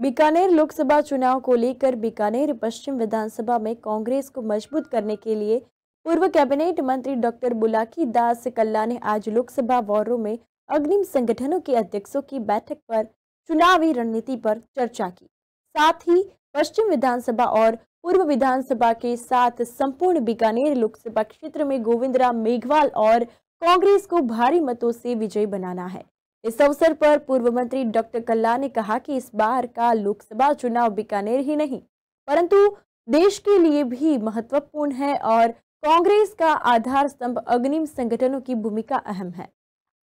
बीकानेर लोकसभा चुनाव को लेकर बीकानेर पश्चिम विधानसभा में कांग्रेस को मजबूत करने के लिए पूर्व कैबिनेट मंत्री डॉक्टर बुलाकी दास कल्ला ने आज लोकसभा वार्डों में अग्निम संगठनों के अध्यक्षों की बैठक पर चुनावी रणनीति पर चर्चा की साथ ही पश्चिम विधानसभा और पूर्व विधानसभा के साथ संपूर्ण बीकानेर लोकसभा क्षेत्र में गोविंद मेघवाल और कांग्रेस को भारी मतों से विजयी बनाना है इस अवसर पर पूर्व मंत्री डॉक्टर कल्ला ने कहा कि इस बार का लोकसभा चुनाव बीकानेर ही नहीं परंतु देश के लिए भी महत्वपूर्ण है और कांग्रेस का आधार स्तंभ अग्निम संगठनों की भूमिका अहम है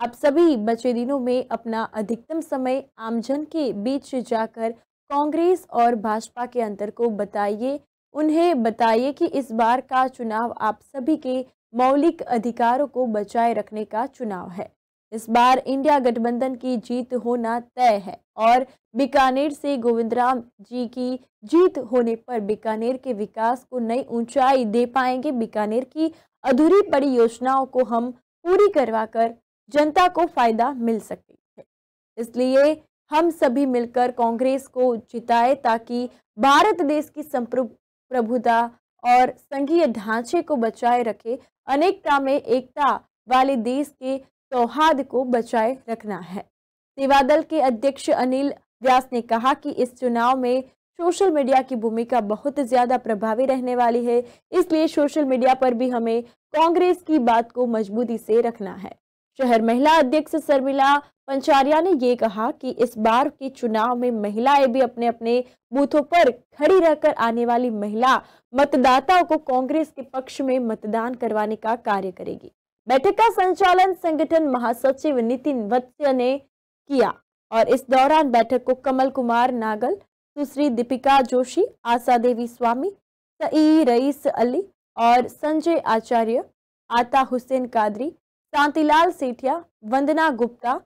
आप सभी बचे दिनों में अपना अधिकतम समय आमजन के बीच जाकर कांग्रेस और भाजपा के अंतर को बताइए उन्हें बताइए कि इस बार का चुनाव आप सभी के मौलिक अधिकारों को बचाए रखने का चुनाव है इस बार इंडिया गठबंधन की जीत होना तय है और बीकानेर से गोविंद राम जी की जीत होने पर बीकानेर के विकास को नई ऊंचाई दे पाएंगे बीकानेर की अधूरी पड़ी योजनाओं को हम पूरी करवा कर जनता को फायदा मिल सके इसलिए हम सभी मिलकर कांग्रेस को जिताए ताकि भारत देश की संप्रभुता और संघीय ढांचे को बचाए रखे अनेकता में एकता वाले देश के सौहार्द को बचाए रखना है सेवा दल के अध्यक्ष अनिल व्यास ने कहा कि इस चुनाव में सोशल मीडिया की भूमिका बहुत ज़्यादा प्रभावी रहने वाली है इसलिए सोशल मीडिया पर भी हमें कांग्रेस की बात को मजबूती से रखना है शहर महिला अध्यक्ष शर्मिला पंचारिया ने ये कहा कि इस बार के चुनाव में महिलाएं भी अपने अपने बूथों पर खड़ी रहकर आने वाली महिला मतदाताओं को कांग्रेस के पक्ष में मतदान करवाने का कार्य करेगी बैठक का संचालन संगठन महासचिव नितिन वत्स्य ने किया और इस दौरान बैठक को कमल कुमार नागल सुश्री दीपिका जोशी आशा देवी स्वामी सई रईस अली और संजय आचार्य आता हुसैन कादरी शांतिलाल सेठिया वंदना गुप्ता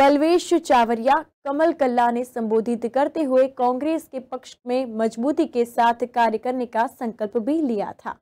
बलवेश चावरिया कमल कल्ला ने संबोधित करते हुए कांग्रेस के पक्ष में मजबूती के साथ कार्य करने का संकल्प भी लिया था